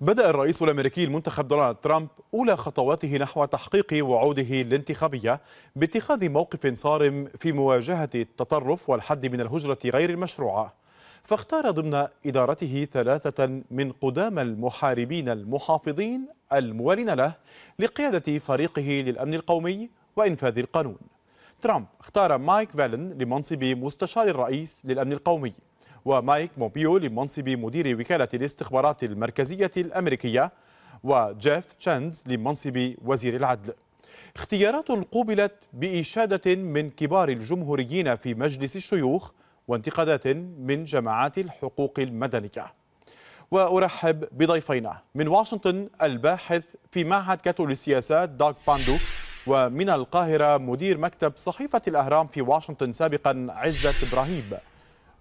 بدأ الرئيس الأمريكي المنتخب دونالد ترامب أولى خطواته نحو تحقيق وعوده الانتخابية باتخاذ موقف صارم في مواجهة التطرف والحد من الهجرة غير المشروعة فاختار ضمن إدارته ثلاثة من قدام المحاربين المحافظين الموالين له لقيادة فريقه للأمن القومي وإنفاذ القانون ترامب اختار مايك فالن لمنصب مستشار الرئيس للأمن القومي ومايك مومبيو لمنصب مدير وكالة الاستخبارات المركزية الأمريكية وجيف تشاندز لمنصب وزير العدل اختيارات قوبلت بإشادة من كبار الجمهوريين في مجلس الشيوخ وانتقادات من جماعات الحقوق المدنية وأرحب بضيفينا من واشنطن الباحث في معهد كاتو للسياسات داغ باندو ومن القاهرة مدير مكتب صحيفة الأهرام في واشنطن سابقا عزة إبراهيم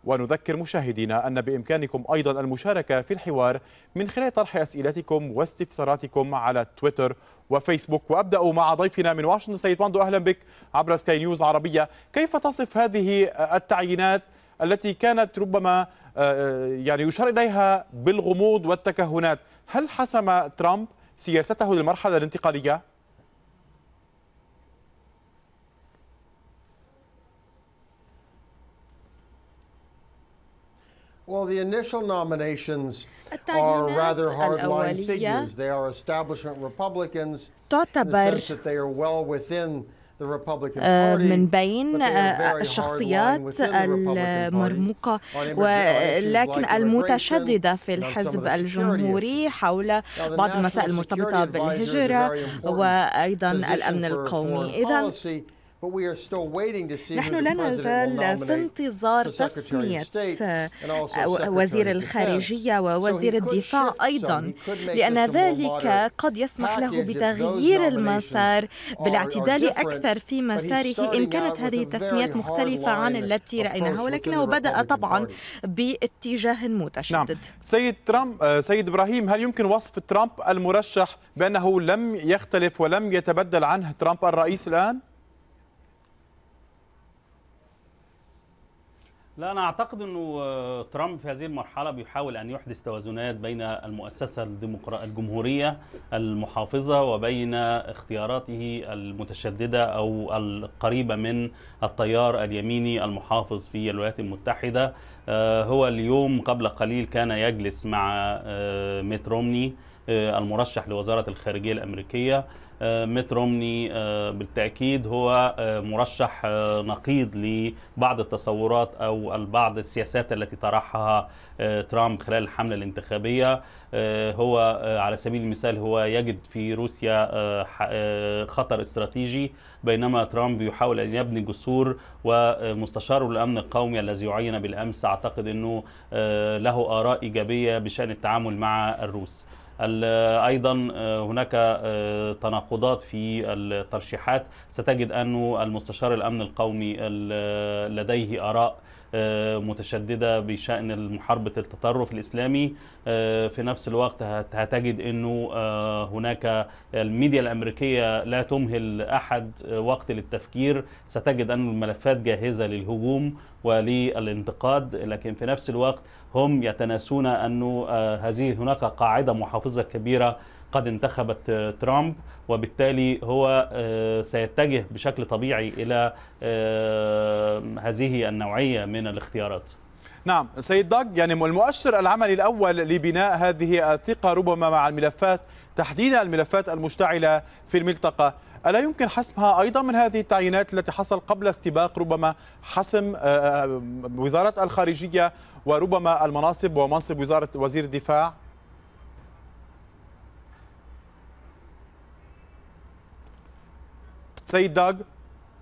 ونذكر مشاهدينا أن بإمكانكم أيضا المشاركة في الحوار من خلال طرح أسئلتكم واستفساراتكم على تويتر وفيسبوك وأبدأ مع ضيفنا من واشنطن سيد باندو أهلا بك عبر سكاي نيوز عربية كيف تصف هذه التعيينات التي كانت ربما آه، آه، يعني يشار إليها بالغموض والتكهنات هل حسم ترامب سياسته للمرحلة الانتقالية؟ التعيينات الأولية تعتبر من بين آه، الشخصيات المرموقة ولكن المتشددة في الحزب الجمهوري حول بعض المسائل المرتبطة بالهجرة وأيضا الأمن القومي إذا نحن لا نزال في انتظار تسمية آه، وزير الخارجية ووزير الدفاع أيضا لأن ذلك قد يسمح له بتغيير المسار بالاعتدال أكثر في مساره إن كانت هذه التسميات مختلفة عن التي رأيناها ولكنه بدأ طبعا باتجاه متشدد نعم. سيد ترامب آه، سيد إبراهيم هل يمكن وصف ترامب المرشح بأنه لم يختلف ولم يتبدل عنه ترامب الرئيس الآن؟ لا أنا أعتقد أنه آه، ترامب في هذه المرحلة بيحاول أن يحدث توازنات بين المؤسسة الديمقراطية الجمهورية المحافظة وبين اختياراته المتشددة أو القريبة من التيار اليميني المحافظ في الولايات المتحدة آه، هو اليوم قبل قليل كان يجلس مع آه، ميت رومني آه، المرشح لوزارة الخارجية الأمريكية آه، ميت رومني آه، بالتأكيد هو مرشح نقيض لبعض التصورات أو بعض السياسات التي طرحها ترامب خلال الحملة الانتخابية هو على سبيل المثال هو يجد في روسيا خطر استراتيجي بينما ترامب يحاول أن يبني جسور ومستشاره الأمن القومي الذي يعين بالأمس أعتقد أنه له آراء إيجابية بشأن التعامل مع الروس ايضا آه، هناك آه، تناقضات في الترشيحات ستجد أن المستشار الأمن القومي لديه آراء آه، متشدده بشان محاربه التطرف الاسلامي آه، في نفس الوقت هتجد انه آه، هناك الميديا الامريكيه لا تمهل احد وقت للتفكير ستجد ان الملفات جاهزه للهجوم وللانتقاد لكن في نفس الوقت هم يتناسون انه هذه هناك قاعده محافظه كبيره قد انتخبت آه، ترامب وبالتالي هو آه، سيتجه بشكل طبيعي الى آه، هذه النوعيه من الاختيارات نعم سيد ضاج يعني المؤشر العملي الأول لبناء هذه الثقة ربما مع الملفات تحديدا الملفات المشتعلة في الملتقى ألا يمكن حسمها أيضا من هذه التعيينات التي حصل قبل استباق ربما حسم وزارة الخارجية وربما المناصب ومنصب وزارة وزير الدفاع؟ سيد داغ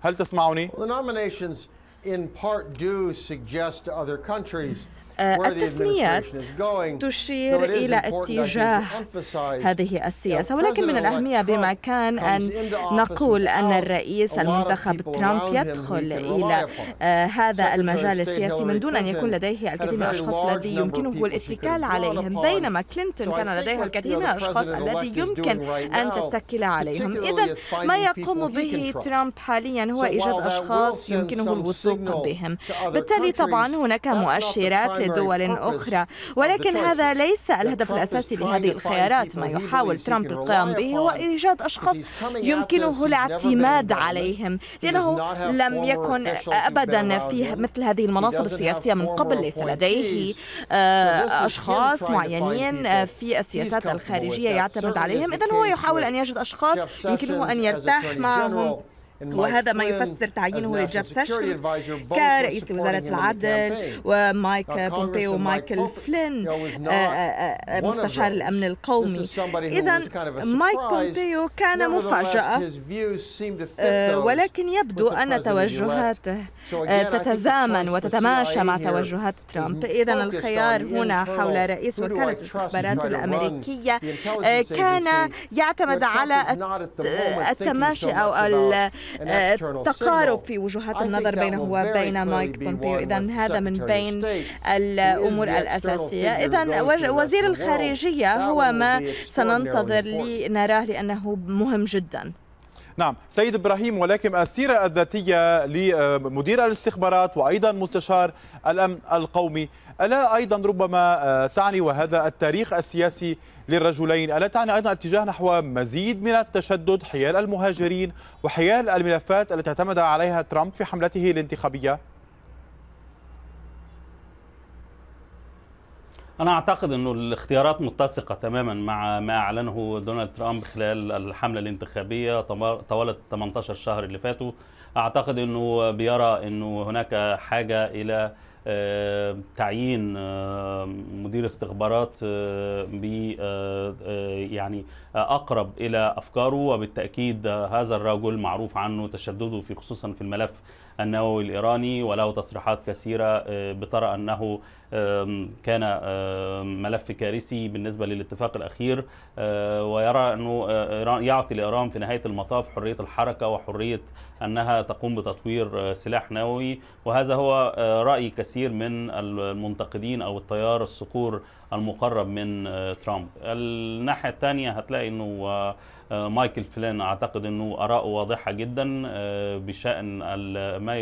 هل تسمعني؟ well, the nominations in part do suggest to other countries آه، التسميات تشير إلى اتجاه هذه السياسة ولكن من الأهمية بما كان أن نقول أن الرئيس المنتخب ترامب يدخل إلى آه، هذا المجال السياسي من دون أن يكون لديه الكثير من الأشخاص الذي يمكنه الاتكال عليهم بينما كلينتون كان لديها الكثير من الأشخاص الذي يمكن أن تتكل عليهم إذا ما يقوم به ترامب حاليا هو إيجاد أشخاص يمكنه الوثوق بهم بالتالي طبعا هناك مؤشرات دول أخرى ولكن هذا ليس الهدف الأساسي لهذه الخيارات ما يحاول ترامب القيام به هو إيجاد أشخاص يمكنه الاعتماد عليهم لأنه لم يكن أبدا في مثل هذه المناصب السياسية من قبل ليس لديه آه، أشخاص معينين آه، في السياسات الخارجية يعتمد عليهم إذا هو يحاول أن يجد أشخاص يمكنه أن يرتاح معهم وهذا ما يفسر تعيينه لجيف سيشنز كرئيس لوزارة العدل ومايك بومبيو ومايكل فلين آه، آه، آه، مستشار الأمن القومي إذا مايك بومبيو كان مفاجأة ولكن يبدو أن توجهاته تتزامن وتتماشى مع توجهات ترامب إذا الخيار هنا حول رئيس وكالة الاستخبارات الأمريكية كان يعتمد على التماشي أو آه، تقارب في وجهات النظر بينه وبين مايك بومبيو إذا هذا من بين الأمور الأساسية إذا وزير الخارجية هو ما سننتظر لنراه لأنه مهم جدا نعم سيد إبراهيم ولكن السيرة الذاتية لمدير الاستخبارات وأيضا مستشار الأمن القومي ألا أيضا ربما آه، تعني وهذا التاريخ السياسي للرجلين ألا تعني أيضا اتجاه نحو مزيد من التشدد حيال المهاجرين وحيال الملفات التي اعتمد عليها ترامب في حملته الانتخابية أنا أعتقد أنه الاختيارات متسقة تماما مع ما أعلنه دونالد ترامب خلال الحملة الانتخابية طوال 18 شهر اللي فاتوا أعتقد أنه بيرى أنه هناك حاجة إلى آه، تعيين آه، مدير استخبارات آه، يعني اقرب الى افكاره وبالتاكيد هذا الرجل معروف عنه تشدده في خصوصا في الملف النووي الايراني وله تصريحات كثيره بترى انه كان ملف كارثي بالنسبة للاتفاق الأخير أه، ويرى أنه أه، إيران يعطي لإيران في نهاية المطاف حرية الحركة وحرية أنها تقوم بتطوير أه، سلاح نووي وهذا هو رأي كثير من المنتقدين أو التيار الصقور المقرب من ترامب الناحية الثانية هتلاقي أنه آه، مايكل فلان اعتقد انه اراءه واضحه جدا آه، بشان ما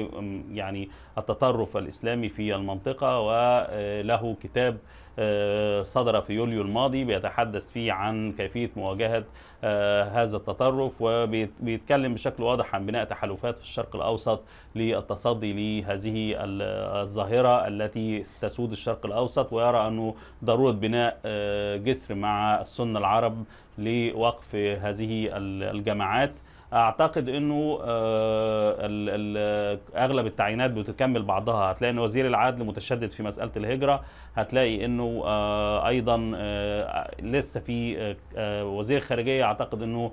يعني التطرف الاسلامي في المنطقه وله كتاب آه، صدر في يوليو الماضي بيتحدث فيه عن كيفية مواجهة آه، هذا التطرف وبيتكلم بشكل واضح عن بناء تحالفات في الشرق الأوسط للتصدي لهذه الظاهرة التي تسود الشرق الأوسط ويرى أنه ضرورة بناء آه، جسر مع السنة العرب لوقف هذه الجماعات اعتقد انه آه، اغلب التعيينات بتكمل بعضها هتلاقي ان وزير العدل متشدد في مساله الهجره هتلاقي انه آه، ايضا آه، لسه في وزير خارجيه اعتقد انه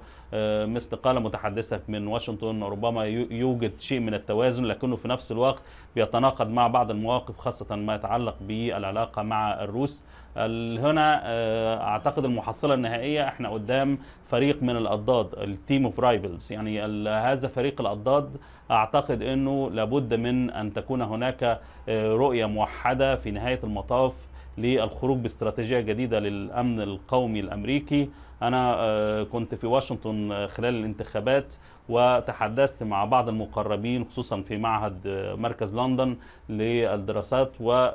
مثل متحدثه من واشنطن ربما يوجد شيء من التوازن لكنه في نفس الوقت بيتناقض مع بعض المواقف خاصه ما يتعلق بالعلاقه مع الروس هنا آه، اعتقد المحصله النهائيه احنا قدام فريق من الأضداد التيم اوف رايفلز يعني هذا فريق الأضداد اعتقد انه لابد من ان تكون هناك آه، رؤيه موحده في نهايه المطاف للخروج باستراتيجيه جديده للامن القومي الامريكي انا آه، كنت في واشنطن خلال الانتخابات وتحدثت مع بعض المقربين خصوصا في معهد مركز لندن للدراسات و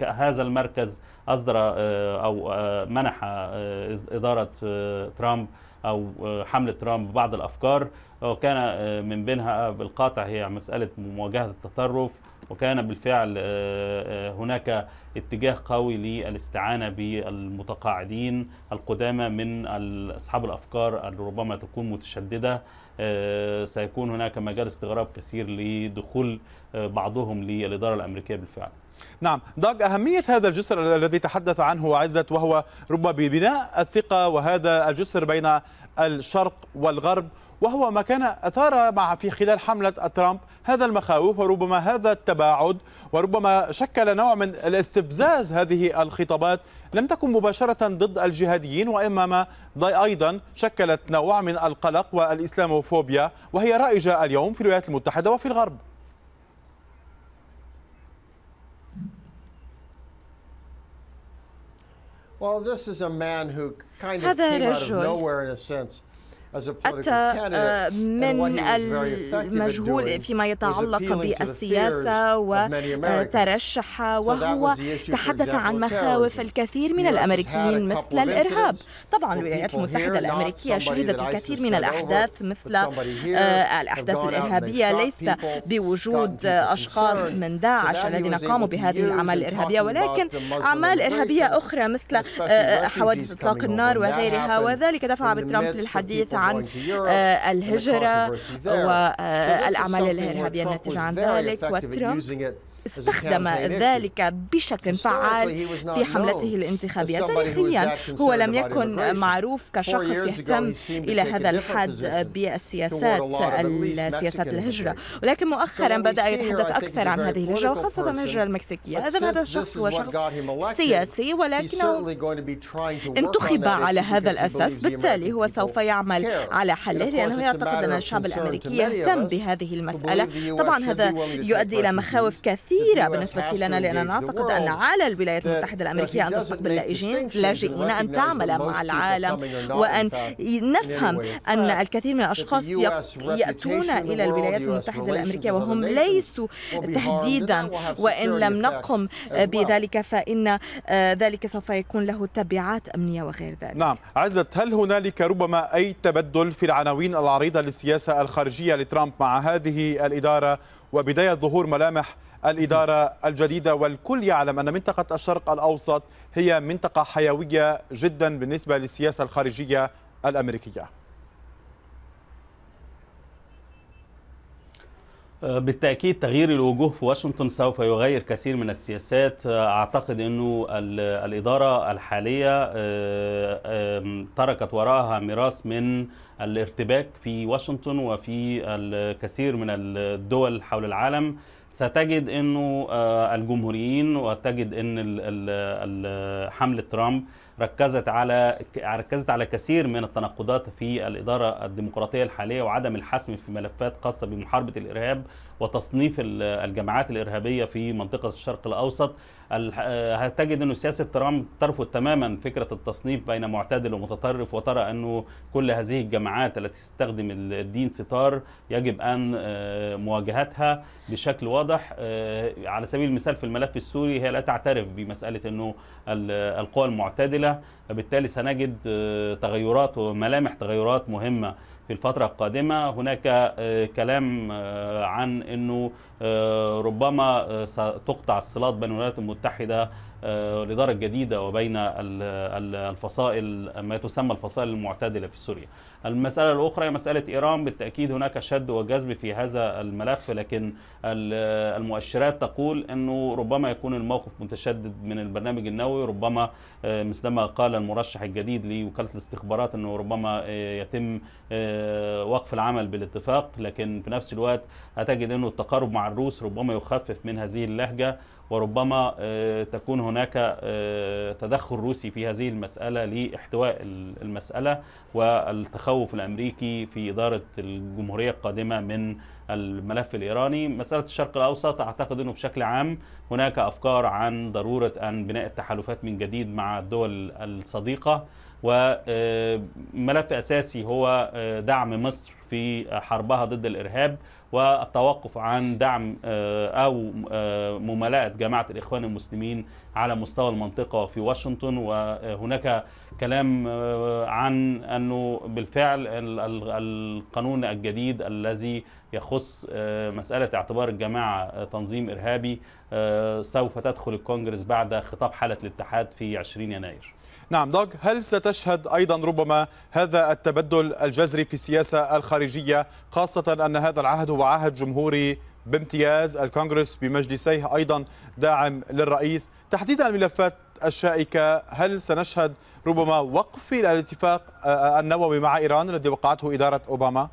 هذا المركز أصدر آه، أو آه، منح آه، إدارة ترامب أو حملة ترامب بعض الأفكار وكان من بينها بالقاطع هي مسألة مواجهة التطرف وكان بالفعل هناك اتجاه قوي للاستعانة بالمتقاعدين القدامى من أصحاب الأفكار اللي ربما تكون متشددة آه، سيكون هناك مجال استغراب كثير لدخول آه، بعضهم للإدارة الأمريكية بالفعل نعم ضاج أهمية هذا الجسر الذي تحدث عنه عزت وهو ربما ببناء الثقة وهذا الجسر بين الشرق والغرب وهو ما كان أثار مع في خلال حملة ترامب هذا المخاوف وربما هذا التباعد وربما شكل نوع من الاستفزاز هذه الخطابات لم تكن مباشرة ضد الجهاديين وإنما أيضا شكلت نوع من القلق والإسلاموفوبيا وهي رائجة اليوم في الولايات المتحدة وفي الغرب هذا رجل أتى آه، من المجهول فيما يتعلق بالسياسة وترشح آه، وهو تحدث عن مخاوف الكثير من الأمريكيين مثل الإرهاب طبعا الولايات المتحدة الأمريكية شهدت الكثير من الأحداث مثل آه، الأحداث الإرهابية ليس بوجود أشخاص من داعش الذين قاموا بهذه الأعمال الإرهابية ولكن أعمال إرهابية أخرى مثل حوادث إطلاق النار وغيرها وذلك دفع بترامب للحديث آه، آه، عن الهجرة والأعمال الإرهابية الناتجة عن ذلك وترامب استخدم ذلك بشكل فعال في حملته الانتخابية تاريخيا هو لم يكن معروف كشخص يهتم إلى هذا الحد بالسياسات سياسات الهجرة ولكن مؤخرا بدأ يتحدث أكثر عن هذه الهجرة وخاصة الهجرة المكسيكية إذا هذا الشخص هو شخص سياسي ولكنه انتخب على هذا الأساس بالتالي هو سوف يعمل على حله لأنه يعتقد أن الشعب الأمريكي يهتم بهذه المسألة طبعا هذا يؤدي إلى مخاوف كثيرة كثيرة بالنسبة لنا لأننا نعتقد أن على الولايات المتحدة الأمريكية أن تستقبل لاجئين لاجئين أن تعمل مع العالم وأن نفهم أن الكثير من الأشخاص يأتون إلى الولايات المتحدة الأمريكية وهم ليسوا تهديدا وإن لم نقم بذلك فإن آه، ذلك سوف يكون له تبعات أمنية وغير ذلك نعم عزت هل هنالك ربما أي تبدل في العناوين العريضة للسياسة الخارجية لترامب مع هذه الإدارة وبداية ظهور ملامح الإدارة الجديدة والكل يعلم أن منطقة الشرق الأوسط هي منطقة حيوية جدا بالنسبة للسياسة الخارجية الأمريكية بالتأكيد تغيير الوجوه في واشنطن سوف يغير كثير من السياسات أعتقد أنه الإدارة الحالية آه، تركت وراءها ميراث من الارتباك في واشنطن وفي الكثير من الدول حول العالم ستجد انه آه، الجمهوريين وتجد ان حمله ترامب ركزت على ركزت على كثير من التناقضات في الاداره الديمقراطيه الحاليه وعدم الحسم في ملفات خاصه بمحاربه الارهاب وتصنيف الجماعات الارهابيه في منطقه الشرق الاوسط آه، هتجد انه سياسة ترامب ترفض تماما فكرة التصنيف بين معتدل ومتطرف وترى أنه كل هذه الجماعات التي تستخدم الدين ستار يجب أن آه، مواجهتها بشكل واضح آه، على سبيل المثال في الملف السوري هي لا تعترف بمسألة أنه القوى المعتدلة فبالتالي سنجد تغيرات وملامح تغيرات مهمة في الفترة القادمة هناك آه، كلام آه، عن أنه آه، ربما ستقطع الصلات بين الولايات المتحدة آه، الإدارة الجديدة وبين الفصائل ما تسمى الفصائل المعتدلة في سوريا المسألة الأخرى هي مسألة إيران بالتأكيد هناك شد وجذب في هذا الملف لكن المؤشرات تقول أنه ربما يكون الموقف متشدد من البرنامج النووي ربما آه، مثلما قال المرشح الجديد لوكالة الاستخبارات أنه ربما آه، يتم وقف العمل بالاتفاق لكن في نفس الوقت هتجد أنه التقارب مع الروس ربما يخفف من هذه اللهجة وربما تكون هناك هناك آه، تدخل روسي في هذه المسألة لإحتواء المسألة والتخوف الأمريكي في إدارة الجمهورية القادمة من الملف الإيراني مسألة الشرق الأوسط أعتقد أنه بشكل عام هناك أفكار عن ضرورة أن بناء التحالفات من جديد مع الدول الصديقة وملف آه، اساسي هو آه، دعم مصر في حربها ضد الارهاب والتوقف عن دعم آه، او ممالاه جماعه الاخوان المسلمين على مستوى المنطقه في واشنطن وهناك كلام عن انه بالفعل القانون الجديد الذي يخص مساله اعتبار الجماعه تنظيم ارهابي سوف تدخل الكونجرس بعد خطاب حاله الاتحاد في 20 يناير نعم دوغ هل ستشهد أيضا ربما هذا التبدل الجذري في السياسة الخارجية خاصة أن هذا العهد هو عهد جمهوري بامتياز الكونغرس بمجلسيه أيضا داعم للرئيس تحديدا الملفات الشائكة هل سنشهد ربما وقف الاتفاق آه، آه، النووي مع إيران الذي وقعته إدارة أوباما؟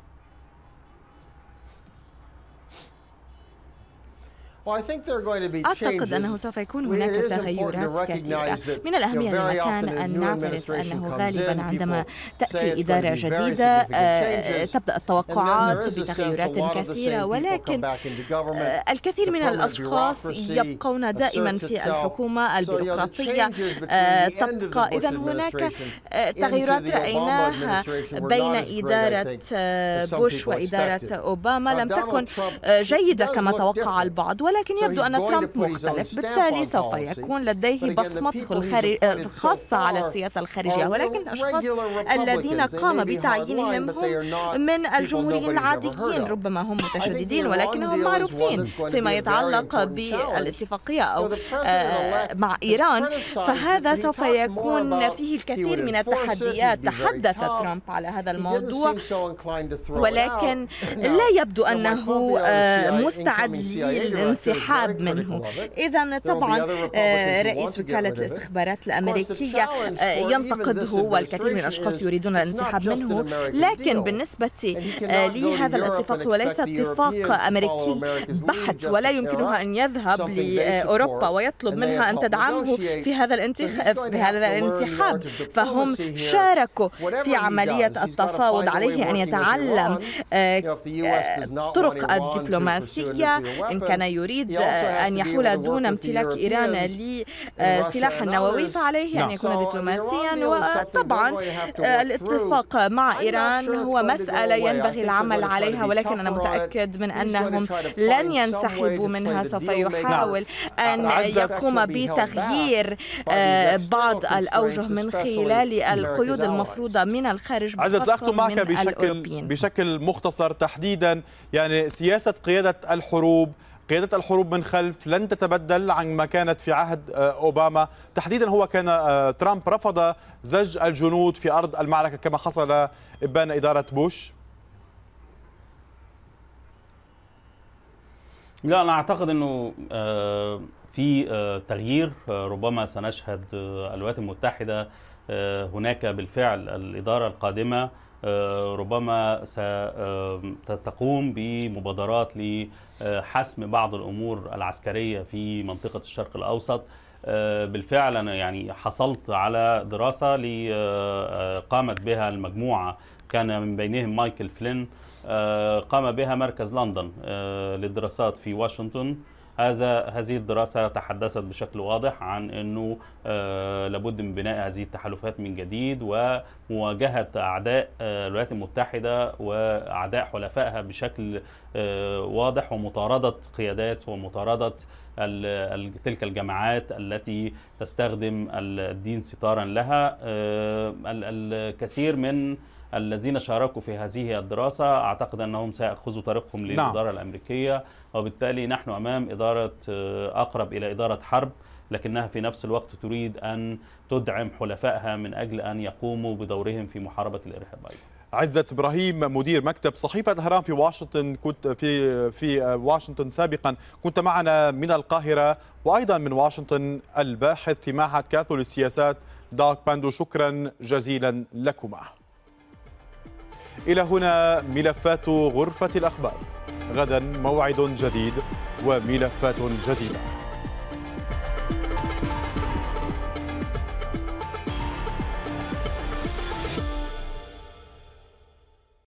أعتقد أنه سوف يكون هناك تغيرات كثيرة من الأهمية للمكان أن نعترف أنه غالبا عندما تأتي إدارة جديدة آه، تبدأ التوقعات بتغيرات كثيرة ولكن آه، الكثير من الأشخاص يبقون دائما في الحكومة البيروقراطية آه، تبقى إذا هناك تغيرات رأيناها بين إدارة بوش وإدارة أوباما لم تكن جيدة كما توقع البعض ولكن ولكن يبدو أن ترامب مختلف بالتالي سوف يكون لديه بصمته الخاصة على السياسة الخارجية ولكن الأشخاص الذين قام بتعيينهم هم من الجمهوريين العاديين ربما هم متشددين ولكنهم معروفين فيما يتعلق بالاتفاقية أو آه، مع إيران فهذا سوف يكون فيه الكثير من التحديات تحدث ترامب على هذا الموضوع ولكن لا يبدو أنه آه، مستعد الانسحاب منه إذا طبعا آه، رئيس وكالة الاستخبارات الأمريكية آه، ينتقده والكثير من الأشخاص يريدون الانسحاب منه لكن بالنسبة لي هذا الاتفاق هو ليس اتفاق أمريكي بحت ولا يمكنها أن يذهب لأوروبا ويطلب منها أن تدعمه في هذا الانتخاب في هذا الانسحاب فهم شاركوا في عملية التفاوض عليه أن يعني يتعلم آه، طرق الدبلوماسية إن كان يريد يريد أن يحول دون امتلاك إيران لسلاح النووي فعليه أن نعم. يكون دبلوماسيا وطبعا الاتفاق مع إيران هو مسألة ينبغي العمل عليها ولكن أنا متأكد من أنهم لن ينسحبوا منها سوف يحاول أن يقوم بتغيير آه، بعض الأوجه من خلال القيود المفروضة من الخارج عزت سأخطب معك بشكل, بشكل مختصر تحديدا يعني سياسة قيادة الحروب قيادة الحروب من خلف لن تتبدل عن ما كانت في عهد آه، أوباما تحديدا هو كان آه، ترامب رفض زج الجنود في أرض المعركة كما حصل إبان إدارة بوش لا أنا أعتقد أنه آه، في تغيير ربما سنشهد الولايات المتحدة هناك بالفعل الإدارة القادمة آه، ربما ستقوم آه، بمبادرات لحسم بعض الامور العسكريه في منطقه الشرق الاوسط آه، بالفعل انا يعني حصلت على دراسه قامت بها المجموعه كان من بينهم مايكل فلين قام بها مركز لندن للدراسات في واشنطن هذا هذه الدراسة تحدثت بشكل واضح عن أنه آه، لابد من بناء هذه التحالفات من جديد ومواجهة أعداء آه، الولايات المتحدة وأعداء حلفائها بشكل آه، واضح ومطاردة قيادات ومطاردة تلك الجماعات التي تستخدم الدين ستارا لها الكثير من الذين شاركوا في هذه الدراسة أعتقد أنهم سيأخذوا طريقهم نعم. للإدارة نعم. الأمريكية وبالتالي نحن أمام إدارة آه، أقرب إلى إدارة حرب لكنها في نفس الوقت تريد أن تدعم حلفائها من أجل أن يقوموا بدورهم في محاربة الإرهاب عزة عزت ابراهيم مدير مكتب صحيفه الهرام في واشنطن كنت في في آه، واشنطن سابقا كنت معنا من القاهره وايضا من واشنطن الباحث في معهد كاثوليك السياسات دارك باندو شكرا جزيلا لكما إلى هنا ملفات غرفة الأخبار غدا موعد جديد وملفات جديده